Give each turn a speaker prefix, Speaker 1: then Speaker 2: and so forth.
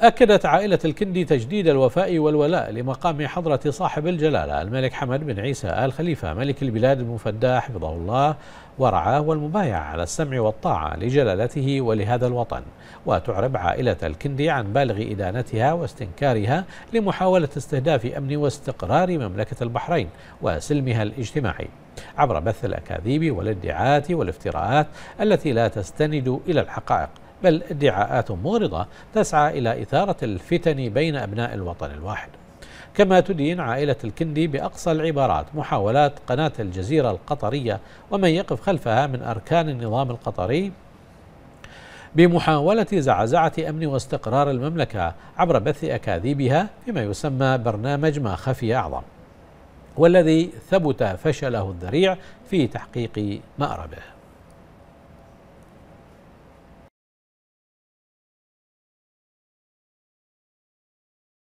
Speaker 1: أكدت عائلة الكندي تجديد الوفاء والولاء لمقام حضرة صاحب الجلالة الملك حمد بن عيسى آل خليفة ملك البلاد المفدى حفظه الله ورعاه والمبايع على السمع والطاعة لجلالته ولهذا الوطن وتعرب عائلة الكندي عن بالغ إدانتها واستنكارها لمحاولة استهداف أمن واستقرار مملكة البحرين وسلمها الاجتماعي عبر بث الأكاذيب والادعاءات والافتراءات التي لا تستند إلى الحقائق بل ادعاءات مغرضة تسعى إلى إثارة الفتن بين أبناء الوطن الواحد كما تدين عائلة الكندي بأقصى العبارات محاولات قناة الجزيرة القطرية ومن يقف خلفها من أركان النظام القطري بمحاولة زعزعة أمن واستقرار المملكة عبر بث أكاذيبها فيما يسمى برنامج ما خفي أعظم والذي ثبت فشله الذريع في تحقيق مأربه